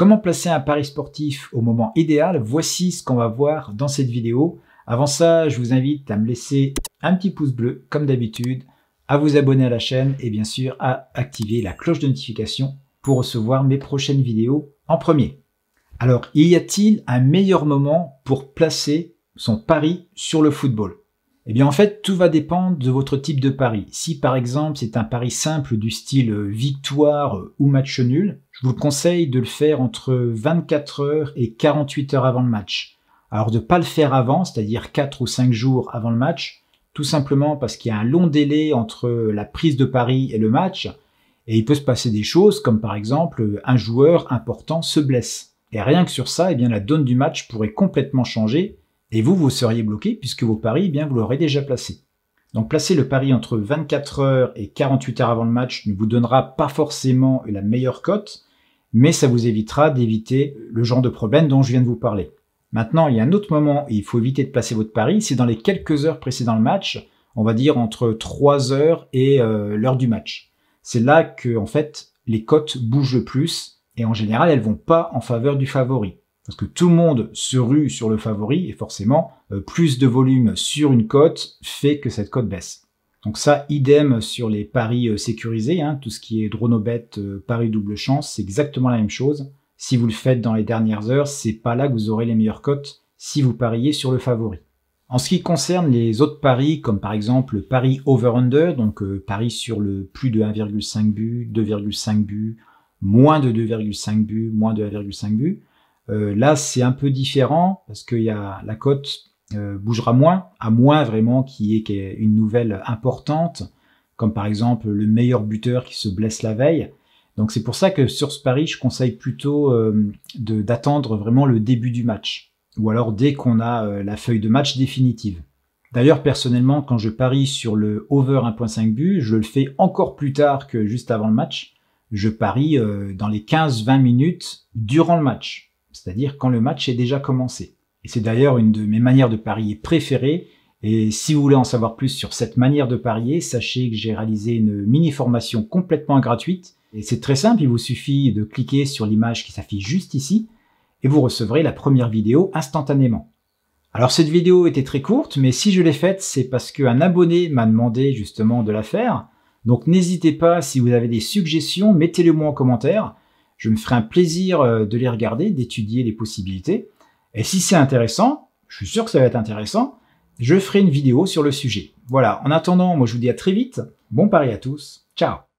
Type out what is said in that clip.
Comment placer un pari sportif au moment idéal Voici ce qu'on va voir dans cette vidéo. Avant ça, je vous invite à me laisser un petit pouce bleu, comme d'habitude, à vous abonner à la chaîne et bien sûr à activer la cloche de notification pour recevoir mes prochaines vidéos en premier. Alors, y a-t-il un meilleur moment pour placer son pari sur le football eh bien en fait, tout va dépendre de votre type de pari. Si par exemple c'est un pari simple du style euh, victoire euh, ou match nul, je vous conseille de le faire entre 24 heures et 48 heures avant le match. Alors de ne pas le faire avant, c'est-à-dire 4 ou 5 jours avant le match, tout simplement parce qu'il y a un long délai entre euh, la prise de pari et le match, et il peut se passer des choses comme par exemple un joueur important se blesse. Et rien que sur ça, eh bien, la donne du match pourrait complètement changer, et vous, vous seriez bloqué puisque vos paris, eh bien, vous l'aurez déjà placé. Donc placer le pari entre 24 heures et 48 heures avant le match ne vous donnera pas forcément la meilleure cote, mais ça vous évitera d'éviter le genre de problème dont je viens de vous parler. Maintenant, il y a un autre moment où il faut éviter de placer votre pari, c'est dans les quelques heures précédant le match, on va dire entre 3 heures et euh, l'heure du match. C'est là que, en fait, les cotes bougent le plus, et en général, elles vont pas en faveur du favori parce que tout le monde se rue sur le favori et forcément, euh, plus de volume sur une cote fait que cette cote baisse. Donc ça, idem sur les paris euh, sécurisés, hein. tout ce qui est dronobet, euh, paris double chance, c'est exactement la même chose. Si vous le faites dans les dernières heures, c'est pas là que vous aurez les meilleures cotes si vous pariez sur le favori. En ce qui concerne les autres paris, comme par exemple le pari over-under, donc pari sur le plus de 1,5 but, 2,5 buts, moins de 2,5 buts, moins de 1,5 buts, euh, là, c'est un peu différent parce que la cote euh, bougera moins, à moins vraiment qu'il y, ait une nouvelle importante, comme par exemple le meilleur buteur qui se blesse la veille. Donc c'est pour ça que sur ce pari, je conseille plutôt euh, d'attendre vraiment le début du match, ou alors dès qu'on a la feuille de match définitive. D'ailleurs, personnellement, quand je parie sur le over 1.5 but, je le fais encore plus tard que juste avant le match. Je parie dans les 15-20 minutes durant le match c'est-à-dire quand le match est déjà commencé. Et c'est d'ailleurs une de mes manières de parier préférées. Et si vous voulez en savoir plus sur cette manière de parier, sachez que j'ai réalisé une mini-formation complètement gratuite. Et c'est très simple, il vous suffit de cliquer sur l'image qui s'affiche juste ici et vous recevrez la première vidéo instantanément. Alors cette vidéo était très courte, mais si je l'ai faite, c'est parce qu'un abonné m'a demandé justement de la faire. Donc n'hésitez pas, si vous avez des suggestions, mettez-les moi en commentaire je me ferai un plaisir euh, de les regarder, d'étudier les possibilités. Et si c'est intéressant, je suis sûr que ça va être intéressant, je ferai une vidéo sur le sujet. Voilà, en attendant, moi je vous dis à très vite, bon pari à tous, ciao